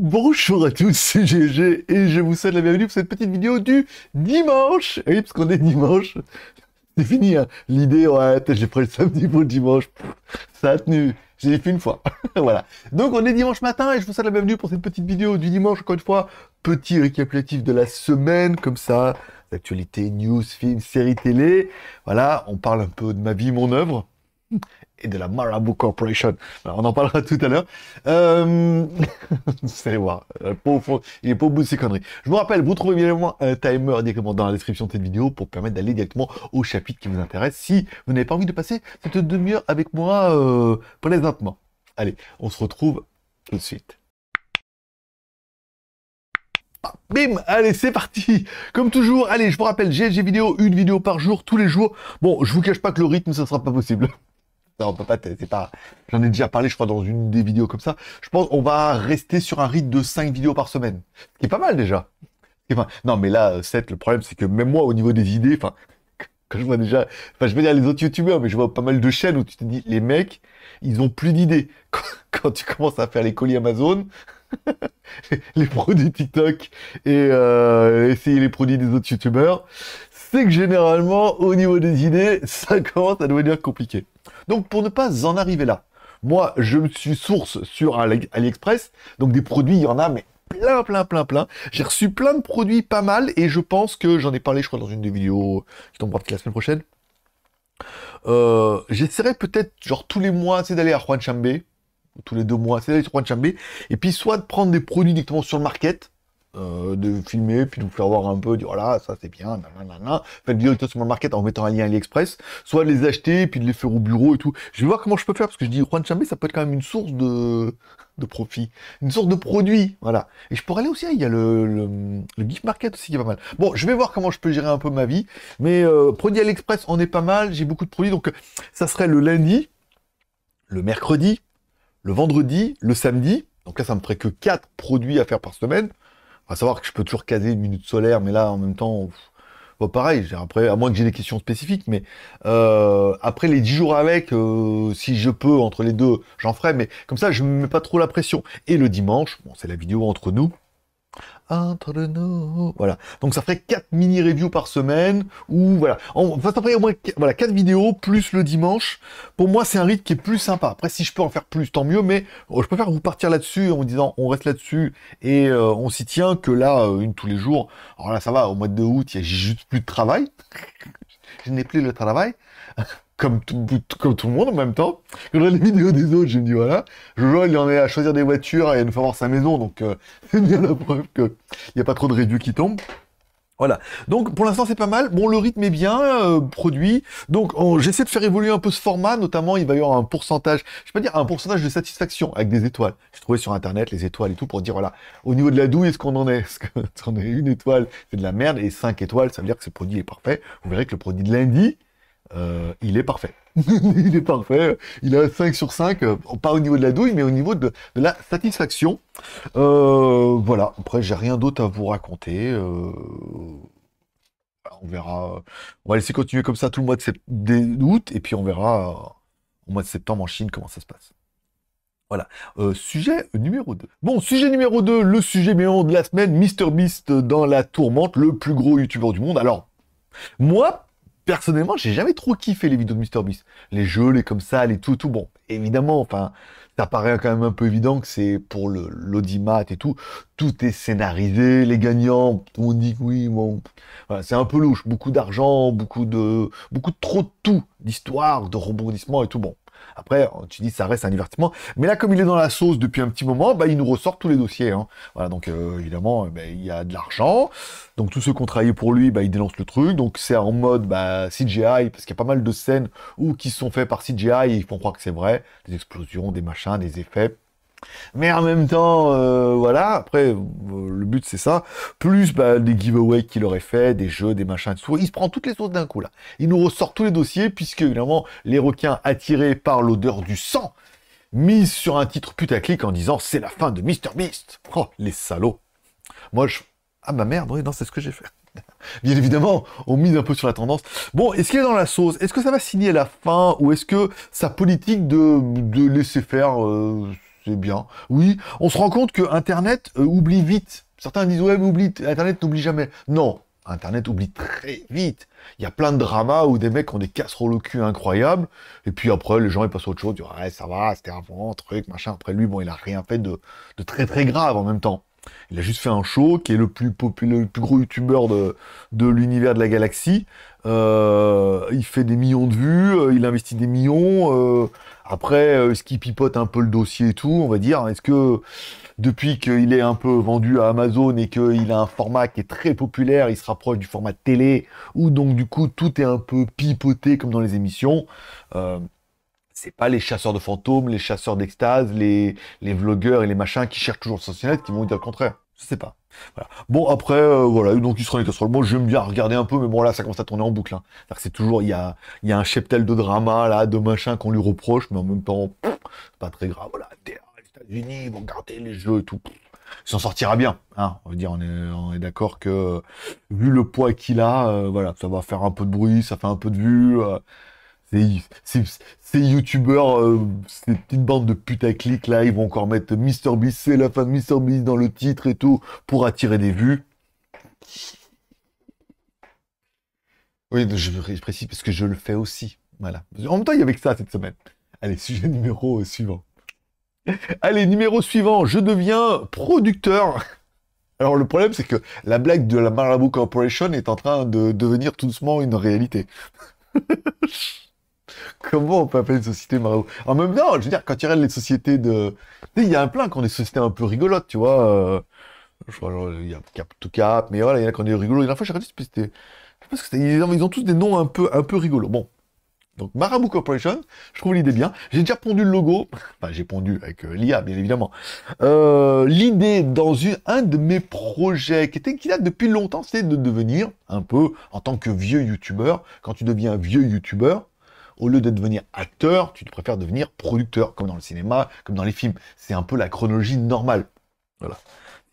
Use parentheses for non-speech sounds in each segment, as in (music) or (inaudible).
Bonjour à tous, c'est GG et je vous souhaite la bienvenue pour cette petite vidéo du dimanche. et eh parce qu'on est dimanche. C'est fini, hein. L'idée, ouais, j'ai pris le samedi pour le dimanche. Ça a tenu. J'ai fait une fois. (laughs) voilà. Donc, on est dimanche matin et je vous souhaite la bienvenue pour cette petite vidéo du dimanche. Encore une fois, petit récapitulatif de la semaine, comme ça. Actualité, news, films, séries télé. Voilà, on parle un peu de ma vie, mon œuvre et de la Marabout Corporation. Bah, on en parlera tout à l'heure. Euh, (laughs) vous allez voir, euh, il est pas au bout de ses conneries. Je vous rappelle, vous trouvez évidemment un timer directement dans la description de cette vidéo pour permettre d'aller directement au chapitre qui vous intéresse si vous n'avez pas envie de passer cette demi-heure avec moi euh, plaisantement. Allez, on se retrouve tout de suite. Bim Allez, c'est parti Comme toujours, allez, je vous rappelle, GLG vidéo, une vidéo par jour, tous les jours. Bon, je vous cache pas que le rythme, ça sera pas possible. Non, on pas, c'est pas. J'en ai déjà parlé, je crois, dans une des vidéos comme ça. Je pense on va rester sur un rythme de 5 vidéos par semaine. Ce qui est pas mal déjà. Enfin, non, mais là, 7, euh, le problème, c'est que même moi, au niveau des idées, enfin, (laughs) quand je vois déjà, enfin, je vais dire les autres youtubeurs, mais je vois pas mal de chaînes où tu te dis, les mecs, ils ont plus d'idées. (laughs) Quand, tu commences à faire les colis Amazon, (laughs) les produits TikTok et euh, essayer les produits des autres youtubeurs, c'est que généralement, au niveau des idées, ça commence à devenir compliqué. Donc pour ne pas en arriver là, moi je me suis source sur AliExpress, donc des produits il y en a mais plein, plein, plein, plein. J'ai reçu plein de produits pas mal et je pense que j'en ai parlé, je crois, dans une des vidéos qui tombera la semaine prochaine. Euh, j'essaierai peut-être, genre, tous les mois, c'est d'aller à Juan Chambé, tous les deux mois, c'est d'aller sur Juan Chambé, et puis soit de prendre des produits directement sur le market, euh, de filmer, puis de vous faire voir un peu, dire voilà, oh ça c'est bien, faites faire des vidéos sur mon market en mettant un lien AliExpress, soit les acheter, puis de les faire au bureau et tout. Je vais voir comment je peux faire, parce que je dis, Juan Chamé, ça peut être quand même une source de, profit, une source de produit, voilà. Et je pourrais aller aussi, hein, il y a le, le, gift market aussi qui est pas mal. Bon, je vais voir comment je peux gérer un peu ma vie, mais produits euh, produit AliExpress, on est pas mal, j'ai beaucoup de produits, donc ça serait le lundi, le mercredi, le vendredi, le samedi, donc là, ça me ferait que 4 produits à faire par semaine. À savoir que je peux toujours caser une minute solaire, mais là, en même temps, bon, pareil, après, à moins que j'ai des questions spécifiques, mais euh, après les 10 jours avec, euh, si je peux, entre les deux, j'en ferai, mais comme ça, je ne me mets pas trop la pression. Et le dimanche, bon, c'est la vidéo entre nous, entre nous. Voilà. Donc ça ferait quatre mini reviews par semaine ou voilà. On va après au moins voilà quatre vidéos plus le dimanche. Pour moi, c'est un rythme qui est plus sympa. Après si je peux en faire plus, tant mieux mais oh, je préfère vous partir là-dessus en disant on reste là-dessus et euh, on s'y tient que là euh, une tous les jours. Alors là ça va au mois de août, il n'y a juste plus de travail. (laughs) je n'ai plus le travail comme tout, comme tout le monde en même temps. Quand j'ai les vidéos des autres, je dit dis voilà, vois il en est à choisir des voitures et à ne pas voir sa maison, donc euh, (laughs) c'est bien la preuve qu'il n'y a pas trop de réduits qui tombent. Voilà. Donc pour l'instant c'est pas mal. Bon le rythme est bien euh, produit. Donc j'essaie de faire évoluer un peu ce format. Notamment il va y avoir un pourcentage, je vais pas dire un pourcentage de satisfaction avec des étoiles. J'ai trouvé sur internet les étoiles et tout pour dire voilà au niveau de la douille est-ce qu'on en est. Est-ce qu'on en est une étoile c'est de la merde et cinq étoiles ça veut dire que ce produit est parfait. Vous verrez que le produit de lundi euh, il est parfait. (laughs) il est parfait. Il a 5 sur 5, euh, pas au niveau de la douille, mais au niveau de, la satisfaction. Euh, voilà, après, j'ai rien d'autre à vous raconter. on verra. On va laisser continuer comme ça tout le mois de août, et puis on verra au mois de septembre en Chine comment ça se passe. Voilà. sujet numéro 2. Bon, sujet numéro 2, le sujet de la semaine, Beast dans la tourmente, le plus gros youtubeur du monde. Alors, moi, personnellement, j'ai jamais trop kiffé les vidéos de MrBeast. Les jeux, les comme ça, les tout, tout. Bon, évidemment, enfin, ça paraît quand même un peu évident que c'est pour l'audimat et tout. Tout est scénarisé, les gagnants, on dit oui, bon. Voilà, c'est un peu louche. Beaucoup d'argent, beaucoup de, beaucoup trop de tout, d'histoire, de rebondissement et tout. Bon, après, tu dis, ça reste un divertissement. Mais là, comme il est dans la sauce depuis un petit moment, bah, il nous ressort tous les dossiers. Hein. donc euh, évidemment, euh, bah, il y a de l'argent. Donc tous ceux qui ont travaillé pour lui, bah, ils dénoncent le truc. Donc c'est en mode bah, CGI, parce qu'il y a pas mal de scènes où qui sont faites par CGI et ils font croire que c'est vrai. Des explosions, des machins, des effets. Mais en même temps, euh, voilà, après, euh, le but c'est ça. Plus bah, des giveaways qu'il aurait fait, des jeux, des machins, tout. Il se prend toutes les sauces d'un coup là. Il nous ressort tous les dossiers, puisque évidemment, les requins attirés par l'odeur du sang misent sur un titre putaclic en disant c'est la fin de Mr Beast. Oh, les salauds. Moi, je. Ah ma merde, oui, non, c'est ce que j'ai fait. (laughs) Bien évidemment, on mise un peu sur la tendance. Bon, est-ce qu'il est dans la sauce Est-ce que ça va signer la fin Ou est-ce que sa politique de, laisser faire euh, bien. Oui, on se rend compte que Internet euh, oublie vite. Certains disent ouais, mais oublie, Internet n'oublie jamais. Non, Internet oublie très vite. Il y a plein de dramas où des mecs ont des casseroles au cul incroyables, et puis après, les gens, ils passent autre chose, du ça va, c'était avant, truc, machin. Après, lui, bon, il a rien fait de, très très grave en même temps. Il a juste fait un show qui est le plus populaire, le plus gros youtubeur de, de l'univers de la galaxie. Euh, il fait des millions de vues, euh, il investit des millions. Après, euh, ce qui pipote un peu le dossier et tout, on va dire, est-ce que depuis qu'il est un peu vendu à Amazon et qu'il a un format qui est très populaire, il se rapproche du format télé, ou donc du coup tout est un peu pipoté comme dans les émissions. Euh, c'est pas les chasseurs de fantômes, les chasseurs d'extase, les, les vlogueurs et les machins qui cherchent toujours le sensationnel qui vont dire le contraire. Je sais pas. Bon après euh, voilà donc il sera les casseroles. Moi j'aime bien regarder un peu mais bon là ça commence à tourner en boucle. Hein. C'est toujours il y a, y a un cheptel de drama là de machin qu'on lui reproche mais en même temps c'est pas très grave voilà les États-Unis vont garder les jeux et tout. il s'en sortira bien. Hein. On, dire, on est, d'accord que vu le poids qu'il a euh, voilà ça va faire un peu de bruit ça fait un peu de vue. Euh, ces youtubeurs, euh, ces petites bandes de clics, là, ils vont encore mettre MrBeast, c'est la fin de MrBeast dans le titre et tout pour attirer des vues. Oui, je, précise parce que je le fais aussi. Voilà. En même temps, il y avait que ça cette semaine. Allez, (laughs) sujet numéro euh, suivant. Allez, numéro suivant. Je deviens producteur. Alors le problème, c'est que la blague de la Marabou Corporation est en train de devenir tout doucement une réalité. (laughs) Comment on peut appeler une société Marabou En même temps, je veux dire, quand tu regardes les sociétés de... Il y a un plein qui est des sociétés un peu rigolotes, tu vois. Euh, je crois, il y a Cap Cap, mais voilà, il y en a qui ont des rigolos. Et la fois, j'ai regardé, c'était... Parce que ils ont tous des noms un peu, un peu rigolos. Bon. Donc, Marabout Corporation, je trouve l'idée bien. J'ai déjà pondu le logo. Enfin, (laughs) bah, j'ai pondu avec euh, l'IA, bien évidemment. Euh, l'idée dans un de mes projets qui était, qu'il a depuis longtemps, c'est de devenir un peu, en tant que vieux YouTuber. quand tu deviens un vieux youtubeur, au lieu de devenir acteur, tu préfères devenir producteur, comme dans le cinéma, comme dans les films. C'est un peu la chronologie normale. Voilà.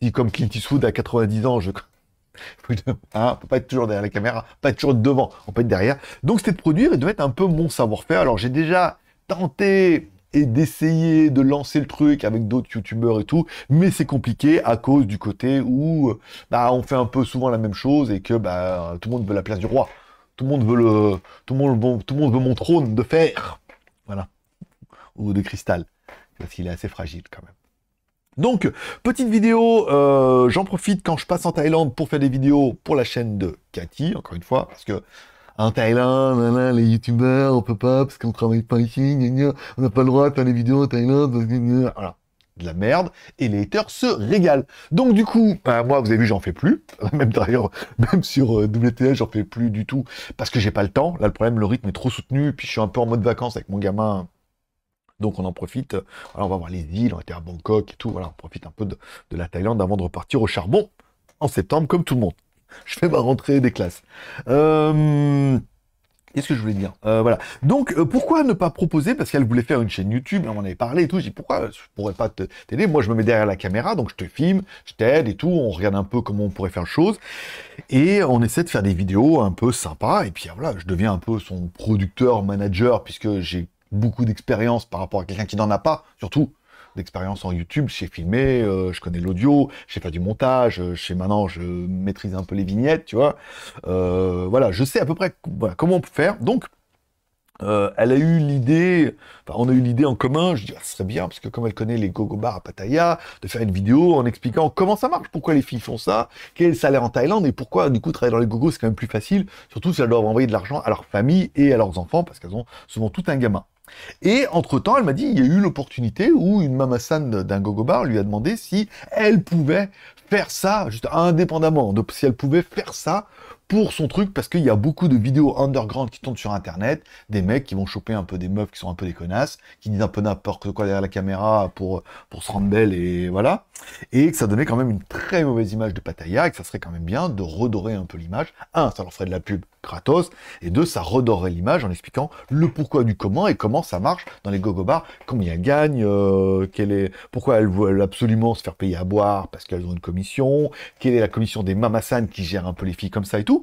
Si comme Clint Eastwood à 90 ans, je... (laughs) Hein, pas être toujours derrière la caméra, pas être toujours devant, on peut être derrière. Donc c'est de produire et de mettre un peu mon savoir-faire. Alors j'ai déjà tenté et d'essayer de lancer le truc avec d'autres youtubeurs et tout, mais c'est compliqué à cause du côté où bah, on fait un peu souvent la même chose et que bah, tout le monde veut la place du roi. Tout le monde veut le, tout le monde, tout le monde veut mon trône de fer, voilà, ou de cristal, parce qu'il est assez fragile quand même. Donc, petite vidéo, euh, j'en profite quand je passe en Thaïlande pour faire des vidéos pour la chaîne de Cathy, encore une fois, parce que en Thaïlande, les youtubeurs, on peut pas, parce qu'on travaille pas ici, on n'a pas le droit de faire des vidéos en Thaïlande, voilà de la merde et les haters se régalent. Donc du coup, bah, moi vous avez vu, j'en fais plus. (laughs) Même d'ailleurs, même sur euh, j'en fais plus du tout parce que j'ai pas le temps. Là le problème, le rythme est trop soutenu. Puis je suis un peu en mode vacances avec mon gamin. Donc on en profite. Alors on va voir les îles, on était à Bangkok et tout. Voilà, on profite un peu de, de la Thaïlande avant de repartir au charbon en septembre comme tout le monde. Je fais ma rentrée des classes. Euh, Qu'est-ce que je voulais dire euh, Voilà. Donc, euh, pourquoi ne pas proposer Parce qu'elle voulait faire une chaîne YouTube, on en avait parlé et tout. J'ai dit, pourquoi je pourrais pas t'aider Moi, je me mets derrière la caméra, donc je te filme, je t'aide et tout. On regarde un peu comment on pourrait faire chose. Et on essaie de faire des vidéos un peu sympas. Et puis, ah, voilà, je deviens un peu son producteur, manager, puisque j'ai beaucoup d'expérience par rapport à quelqu'un qui n'en a pas, surtout d'expérience en YouTube, j'ai filmé, euh, je connais l'audio, j'ai fait du montage, euh, je sais maintenant, je maîtrise un peu les vignettes, tu vois. Euh, voilà, je sais à peu près comment on peut faire. Donc, elle a eu l'idée, enfin, on a eu l'idée en commun, je dis, ça ah, serait bien, parce que comme elle connaît les gogo bars à Pattaya, de faire une vidéo en expliquant comment ça marche, pourquoi les filles font ça, quel salaire en Thaïlande, et pourquoi, du coup, travailler dans les gogo, c'est quand même plus facile, surtout si elles doivent envoyer de l'argent à leur famille et à leurs enfants, parce qu'elles ont souvent tout un gamin. Et entre-temps, elle m'a dit, il y a eu l'opportunité où une mamassane d'un gogobar lui a demandé si elle pouvait faire ça, juste indépendamment, si elle pouvait faire ça pour son truc parce qu'il y a beaucoup de vidéos underground qui tournent sur internet, des mecs qui vont choper un peu des meufs qui sont un peu des connasses, qui disent un peu n'importe quoi derrière la caméra pour, pour se rendre belle et voilà. Et que ça donnait quand même une très mauvaise image de Pattaya et que ça serait quand même bien de redorer un peu l'image. Un, ça leur ferait de la pub gratos et deux, ça redorerait l'image en expliquant le pourquoi du comment et comment ça marche dans les gogo bars, combien elles gagnent, euh, est, pourquoi elles veulent absolument se faire payer à boire parce qu'elles ont une commission, quelle est la commission des mamasanes qui gèrent un peu les filles comme ça et tout.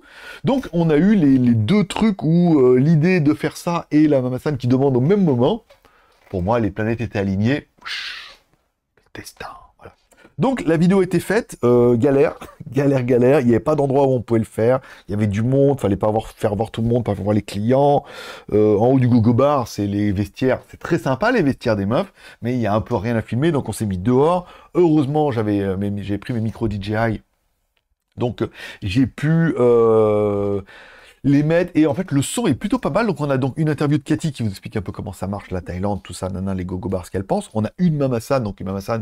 Donc on a eu les, deux trucs où euh, l'idée de faire ça et la Mamasan qui demande au même moment. Pour moi, les planètes étaient alignées. destin. Donc la vidéo était faite, euh, galère, (laughs) galère, galère. Il n'y avait pas d'endroit où on pouvait le faire. Il y avait du monde, fallait pas avoir, faire voir tout le monde, pas voir les clients. Euh, en haut du Google bar, c'est les vestiaires. C'est très sympa les vestiaires des meufs, mais il y a un peu rien à filmer, donc on s'est mis dehors. Heureusement, j'avais j'ai pris mes micros DJI donc euh, j'ai pu euh, les mettre et en fait le son est plutôt pas mal. Donc on a donc une interview de Cathy qui vous explique un peu comment ça marche la Thaïlande, tout ça, nana, les gogo bars, ce qu'elle pense. On a une Mamasan, donc une Mamasan,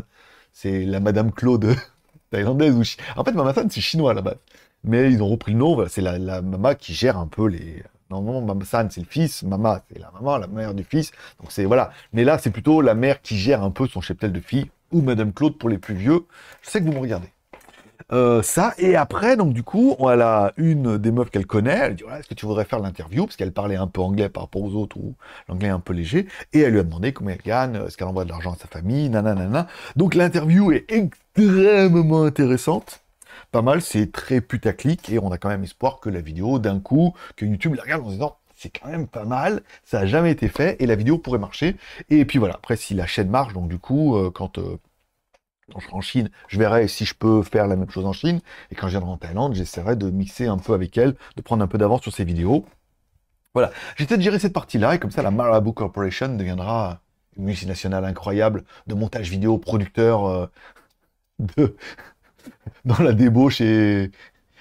c'est la Madame Claude (laughs) thaïlandaise ou en fait Mamasan c'est chinois là-bas. mais ils ont repris le nom. Voilà, c'est la, la qui gère un peu les Normalement, Mamasan, c'est le fils, Mama, c'est la maman, la mère du fils. Donc c'est voilà. Mais là, c'est plutôt la mère qui gère un peu son cheptel de fille ou Madame Claude pour les plus vieux. Je sais que vous me regardez. Euh, ça, et après, donc du coup, on a une des meufs qu'elle connaît, elle dit, ouais, est-ce que tu voudrais faire l'interview Parce qu'elle parlait un peu anglais par rapport aux autres, ou l'anglais un peu léger, et elle lui a demandé comment elle gagne, euh, est-ce qu'elle envoie de l'argent à sa famille, nanana. Donc l'interview est extrêmement intéressante pas mal, c'est très putaclic et on a quand même espoir que la vidéo, d'un coup, que YouTube la regarde en disant c'est quand même pas mal, ça n'a jamais été fait et la vidéo pourrait marcher. Et puis voilà, après si la chaîne marche, donc du coup, euh, quand quand je serai en Chine, je verrai si je peux faire la même chose en Chine. Et quand je viendrai en Thaïlande, j'essaierai de mixer un peu avec elle, de prendre un peu d'avance sur ses vidéos. Voilà. J'essaie de gérer cette partie-là, et comme ça, la Marabou Corporation deviendra une multinationale incroyable de montage vidéo, producteur euh, de... (laughs) dans la débauche et...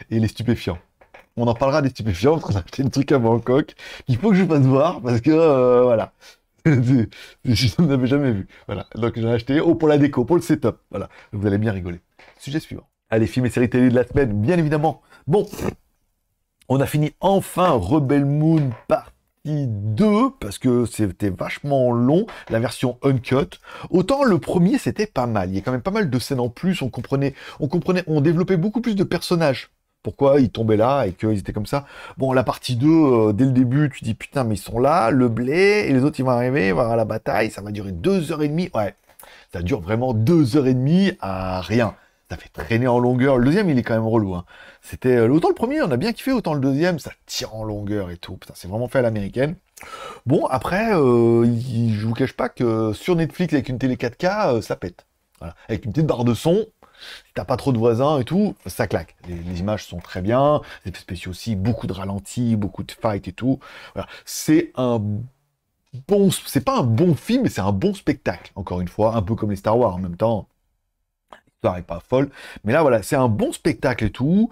les stupéfiants on en parlera des stupéfiants, parce qu'on a acheté truc à Bangkok. Il faut que je fasse voir parce que euh, voilà je n'avais jamais vu. Voilà. Donc j'en ai acheté. au oh, pour la déco, pour le setup. Voilà. Vous allez bien rigoler. Sujet suivant. Allez, films et séries télé de la semaine, bien évidemment. Bon. On a fini enfin Rebel Moon partie 2 parce que c'était vachement long, la version uncut. Autant le premier c'était pas mal, il y a quand même pas mal de scènes en plus, on comprenait, on comprenait, on développait beaucoup plus de personnages pourquoi ils tombaient là et qu'ils étaient comme ça. Bon, la partie 2, euh, dès le début, tu dis putain, mais ils sont là, le blé, et les autres ils vont arriver, ils vont avoir la bataille, ça va durer deux heures et demie. Ouais, ça dure vraiment deux heures et demie à rien. Ça fait traîner en longueur. Le deuxième, il est quand même relou. Hein. C'était euh, autant le premier, on a bien kiffé, autant le deuxième, ça tire en longueur et tout. Putain, c'est vraiment fait à l'américaine. Bon, après, euh, je vous cache pas que sur Netflix avec une télé 4K, euh, ça pète. Voilà. Avec une petite barre de son, t'as pas trop de voisins et tout, ça claque. Les, images sont très bien, les spéciaux aussi, beaucoup de ralentis, beaucoup de fight et tout. C'est un bon, c'est pas un bon film, mais c'est un bon spectacle. Encore une fois, un peu comme les Star Wars en même temps. L'histoire est pas folle, mais là voilà, c'est un bon spectacle et tout.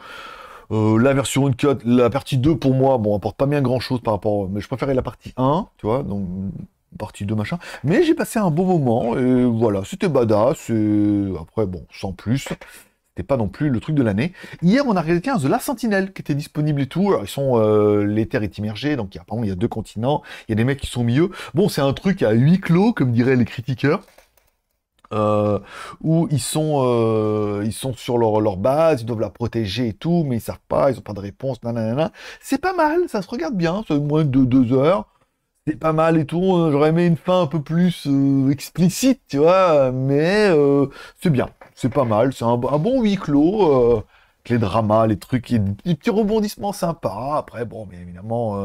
Euh, la version uncut, la partie 2 pour moi, bon, apporte pas bien grand chose par rapport, mais je préférais la partie 1, tu vois, donc partie de machin. Mais j'ai passé un bon moment, et voilà, c'était badass, après, bon, sans plus. C'était pas non plus le truc de l'année. Hier, on a regardé, tiens, The La Sentinelle, qui était disponible et tout. Alors, ils sont, euh, les terres est immergée, donc y a, il y a deux continents, il y a des mecs qui sont mieux Bon, c'est un truc à huis clos, comme diraient les critiqueurs. Euh, où ils sont, euh, ils sont sur leur, base, ils doivent la protéger et tout, mais ils savent pas, ils ont pas de réponse, nanana. C'est pas mal, ça se regarde bien, c'est moins de deux heures pas mal et tout. Hein. J'aurais aimé une fin un peu plus euh, explicite, tu vois, mais euh, c'est bien, c'est pas mal, c'est un, bon huis clos. Euh, les dramas, les trucs, les, petits rebondissements sympas. Après, bon, mais évidemment,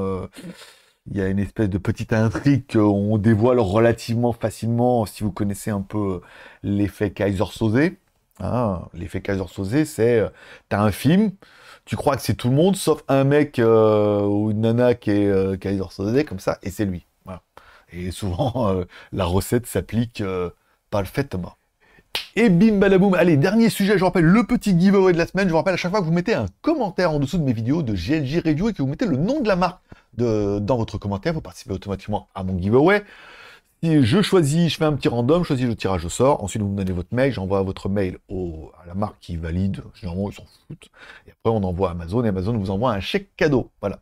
il y a une espèce de petite intrigue qu'on dévoile relativement facilement si vous connaissez un peu l'effet Kaiser Sosé. Hein. l'effet Kaiser Sosé, c'est t'as un film, tu crois que c'est tout le monde, sauf un mec euh, ou une nana qui est euh, qui a comme ça, et c'est lui. Et souvent, (laughs) euh, la recette s'applique euh, parfaitement. Et bim balaboum, allez, dernier sujet, je vous rappelle le petit giveaway de la semaine. Je vous rappelle à chaque fois que vous mettez un commentaire en dessous de mes vidéos de GLG Radio et que vous mettez le nom de la marque dans votre commentaire, vous participez automatiquement à mon giveaway je choisis, je fais un petit random, je choisis le tirage au sort, ensuite vous me donnez votre mail, j'envoie votre mail à la marque qui valide, généralement ils s'en foutent, et après on envoie à Amazon, et Amazon vous envoie un chèque cadeau, voilà.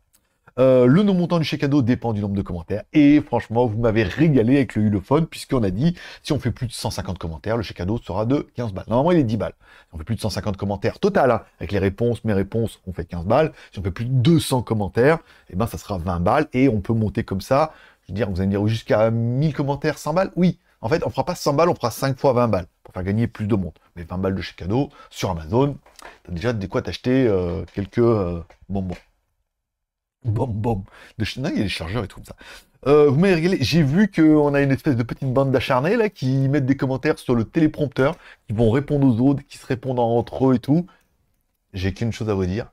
Euh, le montant du chèque cadeau dépend du nombre de commentaires, et franchement, vous m'avez régalé avec le Hulophone, puisqu'on a dit, si on fait plus de 150 commentaires, le chèque cadeau sera de 15 balles. Normalement, il est 10 balles. Si on fait plus de 150 commentaires total, hein, avec les réponses, mes réponses, on fait 15 balles. Si on fait plus de 200 commentaires, et eh ben ça sera 20 balles, et on peut monter comme ça je veux dire, vous allez me dire, jusqu'à 1000 commentaires, 100 balles Oui. En fait, on ne fera pas 100 balles, on fera 5 fois 20 balles pour faire gagner plus de monde. Mais 20 balles de chez cadeau sur Amazon, as déjà de quoi t'acheter euh, quelques euh, bonbons. bon De chez... il y a des chargeurs et tout comme ça. Euh, vous m'avez régalé. J'ai vu qu'on a une espèce de petite bande d'acharnés là qui mettent des commentaires sur le téléprompteur, qui vont répondre aux autres, qui se répondent entre eux et tout. J'ai qu'une chose à vous dire,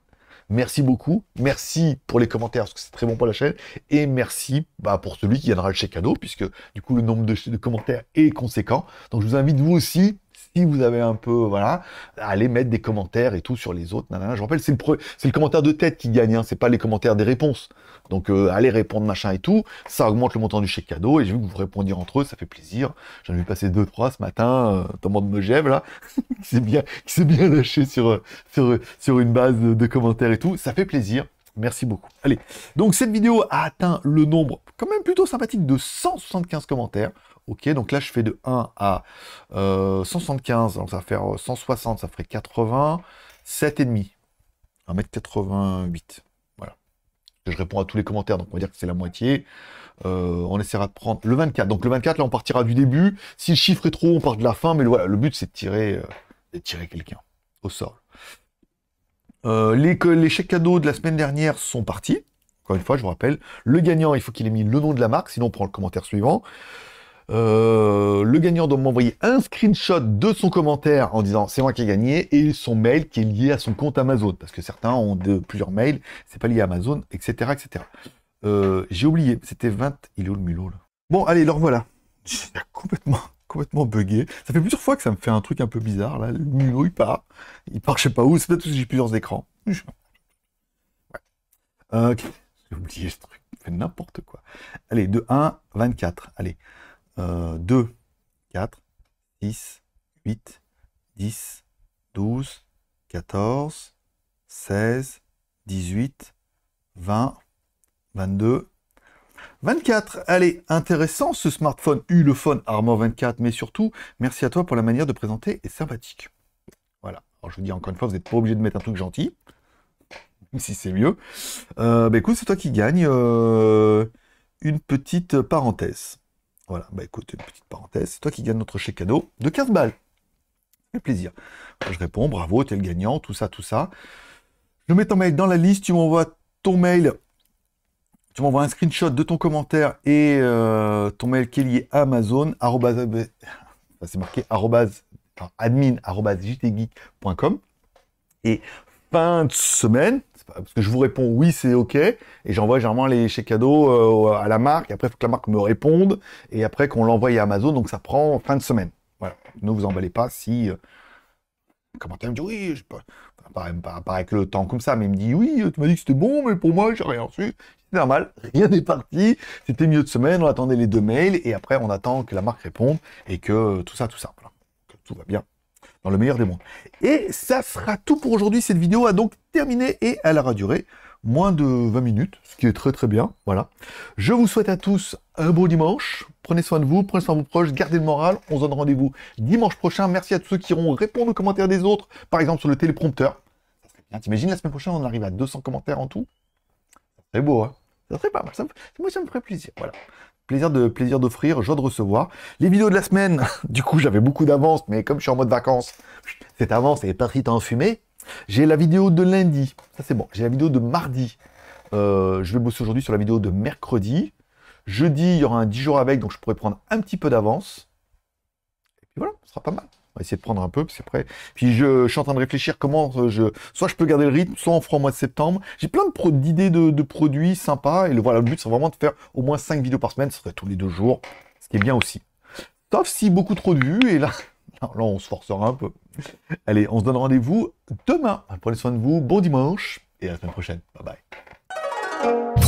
Merci beaucoup. Merci pour les commentaires, parce que c'est très bon pour la chaîne. Et merci bah, pour celui qui gagnera le chèque cadeau, puisque du coup, le nombre de commentaires est conséquent. Donc, je vous invite vous aussi si vous avez un peu, voilà, allez mettre des commentaires et tout sur les autres. Je rappelle, c'est le, commentaire de tête qui gagne, hein. c'est pas les commentaires des réponses. Donc euh, allez répondre machin et tout, ça augmente le montant du chèque cadeau et je vu que vous répondiez entre eux, ça fait plaisir. J'en ai vu passer deux trois ce matin, euh, Thomas de Megève là, (laughs) qui s'est bien, bien lâché sur euh, une base de commentaires et tout, ça fait plaisir. Merci beaucoup. Allez, donc cette vidéo a atteint le nombre quand même plutôt sympathique de 175 commentaires. Ok, donc là je fais de 1 à 175, euh, donc ça va faire 160, euh, ça ferait 80, 7,5, 1m88. Voilà. Je réponds à tous les commentaires, donc on va dire que c'est la moitié. Euh, on essaiera de prendre le 24. Donc le 24, là on partira du début. Si le chiffre est trop, on part de la fin, mais voilà, le but c'est de tirer, de tirer quelqu'un au sort. Euh, les, chèques cadeaux de la semaine dernière sont partis. Encore une fois, je vous rappelle, le gagnant, il faut qu'il ait mis le nom de la marque, sinon on prend le commentaire suivant. Euh, le gagnant doit m'envoyer un screenshot de son commentaire en disant c'est moi qui ai gagné et son mail qui est lié à son compte Amazon parce que certains ont de, plusieurs mails, c'est pas lié à Amazon, etc. etc. Euh, j'ai oublié, c'était 20. Il est où le mulot là Bon, allez, alors voilà. (laughs) Complètement complètement buggé. Ça fait plusieurs fois que ça me fait un truc un peu bizarre. Là, le numéro, il part. Il part, je sais pas où. C'est peut-être que j'ai plusieurs écrans. Ouais. Euh, ok. J'ai oublié ce truc. fait n'importe quoi. Allez, de 1, 24. Allez. 2, 4, 6, 8, 10, 12, 14, 16, 18, 20, 22, 24, allez, intéressant ce smartphone Ulefone Armor 24, mais surtout, merci à toi pour la manière de présenter et sympathique. Voilà. Alors je vous dis encore une fois, vous n'êtes pas obligé de mettre un truc gentil, si c'est mieux. Euh, bah, écoute, c'est toi qui gagne euh, une petite parenthèse. Voilà, bah écoute, une petite parenthèse, c'est toi qui gagne notre chèque cadeau de 15 balles. Fait plaisir. je réponds, bravo, t'es le gagnant, tout ça, tout ça. Je mets ton mail dans la liste, tu m'envoies ton mail tu m'envoies un screenshot de ton commentaire et euh, ton mail qui est lié à Amazon, c'est marqué arrobase, et fin de semaine, parce que je vous réponds oui, c'est OK, et j'envoie généralement les chèques cadeaux euh, à la marque, et après, il faut que la marque me réponde, et après qu'on l'envoie à Amazon, donc ça prend fin de semaine. Voilà, ne vous emballez pas si... Euh, commentaire me dit oui, Pas, pas, le temps comme ça, mais il me dit oui, tu m'as dit que c'était bon, mais pour moi, j'ai rien reçu normal, rien n'est parti. C'était milieu de semaine, on attendait les deux mails et après on attend que la marque réponde et que tout ça, tout ça. tout va bien dans le meilleur des mondes. Et ça sera tout pour aujourd'hui. Cette vidéo a donc terminé et elle aura duré moins de 20 minutes, ce qui est très très bien. Voilà. Je vous souhaite à tous un beau dimanche. Prenez soin de vous, prenez soin de vos proches, gardez le moral. On se donne rendez-vous dimanche prochain. Merci à tous ceux qui iront répondre aux commentaires des autres, par exemple sur le téléprompteur. T'imagines, la semaine prochaine, on arrive à 200 commentaires en tout. C'est beau, hein Ça serait pas mal. Moi, ça me ferait plaisir. Voilà. Plaisir de plaisir d'offrir, joie de recevoir. Les vidéos de la semaine, (laughs) du coup, j'avais beaucoup d'avance, mais comme je suis en mode vacances, cette avance est partie en fumée. J'ai la vidéo de lundi. Ça, c'est bon. J'ai la vidéo de mardi. Euh, je vais bosser aujourd'hui sur la vidéo de mercredi. Jeudi, il y aura un 10 jours avec, donc je pourrais prendre un petit peu d'avance. Et puis voilà, ce sera pas mal essayer de prendre un peu, puis c'est prêt. Puis je, suis en train de réfléchir comment euh, je, soit je peux garder le rythme, soit on fera au mois de septembre. J'ai plein d'idées de, de, de, produits sympas, et le, voilà, le but c'est vraiment de faire au moins 5 vidéos par semaine, ce serait tous les deux jours, ce qui est bien aussi. Sauf si beaucoup trop de vues, et là, (laughs) là on se forcera un peu. Allez, on se donne rendez-vous demain. Prenez soin de vous, bon dimanche, et à la semaine prochaine. Bye bye.